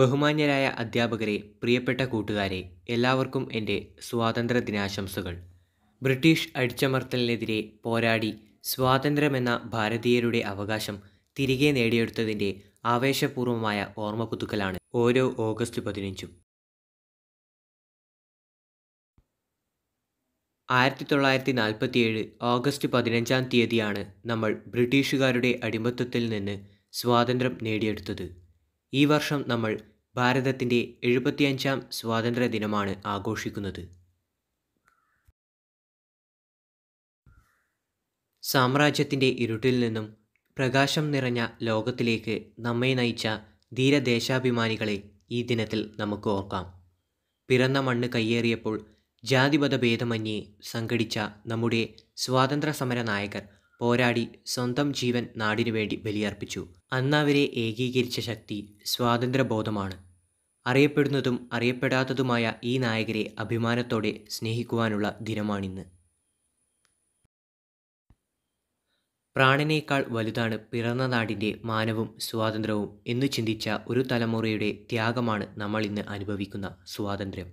ബഹുമാന്യരായ അധ്യാപകരെ പ്രിയപ്പെട്ട കൂട്ടുകാരെ എല്ലാവർക്കും എൻ്റെ സ്വാതന്ത്ര്യ ദിനാശംസകൾ ബ്രിട്ടീഷ് അടിച്ചമർത്തലിനെതിരെ പോരാടി സ്വാതന്ത്ര്യമെന്ന ഭാരതീയരുടെ അവകാശം തിരികെ നേടിയെടുത്തതിൻ്റെ ആവേശപൂർവമായ ഓർമ്മ പുതുക്കലാണ് ഓരോ ഓഗസ്റ്റ് പതിനഞ്ചും ആയിരത്തി തൊള്ളായിരത്തി ഏഴ് ഓഗസ്റ്റ് പതിനഞ്ചാം തീയതിയാണ് നമ്മൾ ബ്രിട്ടീഷുകാരുടെ അടിമത്തത്തിൽ നിന്ന് സ്വാതന്ത്ര്യം നേടിയെടുത്തത് ഈ വർഷം നമ്മൾ ഭാരതത്തിൻ്റെ എഴുപത്തിയഞ്ചാം സ്വാതന്ത്ര്യ ദിനമാണ് ആഘോഷിക്കുന്നത് സാമ്രാജ്യത്തിൻ്റെ ഇരുട്ടിൽ നിന്നും പ്രകാശം നിറഞ്ഞ ലോകത്തിലേക്ക് നമ്മെ നയിച്ച ധീരദേശാഭിമാനികളെ ഈ ദിനത്തിൽ നമുക്ക് ഓർക്കാം പിറന്ന മണ്ണ് കയ്യേറിയപ്പോൾ ജാതിപഥഭേദമന്യേ സംഘടിച്ച നമ്മുടെ സ്വാതന്ത്ര്യ സമര നായകർ പോരാടി സ്വന്തം ജീവൻ നാടിനു വേണ്ടി ബലിയർപ്പിച്ചു അന്നവരെ ഏകീകരിച്ച ശക്തി സ്വാതന്ത്ര്യബോധമാണ് അറിയപ്പെടുന്നതും അറിയപ്പെടാത്തതുമായ ഈ നായകരെ അഭിമാനത്തോടെ സ്നേഹിക്കുവാനുള്ള ദിനമാണിന്ന് പ്രാണനേക്കാൾ വലുതാണ് പിറന്ന നാടിൻ്റെ മാനവും സ്വാതന്ത്ര്യവും എന്ന് ചിന്തിച്ച ഒരു തലമുറയുടെ ത്യാഗമാണ് നമ്മൾ ഇന്ന് അനുഭവിക്കുന്ന സ്വാതന്ത്ര്യം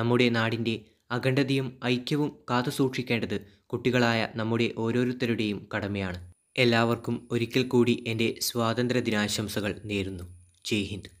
നമ്മുടെ നാടിൻ്റെ അഖണ്ഡതയും ഐക്യവും കാത്തുസൂക്ഷിക്കേണ്ടത് കുട്ടികളായ നമ്മുടെ ഓരോരുത്തരുടെയും കടമയാണ് എല്ലാവർക്കും ഒരിക്കൽ കൂടി എൻ്റെ സ്വാതന്ത്ര്യ ദിനാശംസകൾ നേരുന്നു ജയ് ഹിന്ദ്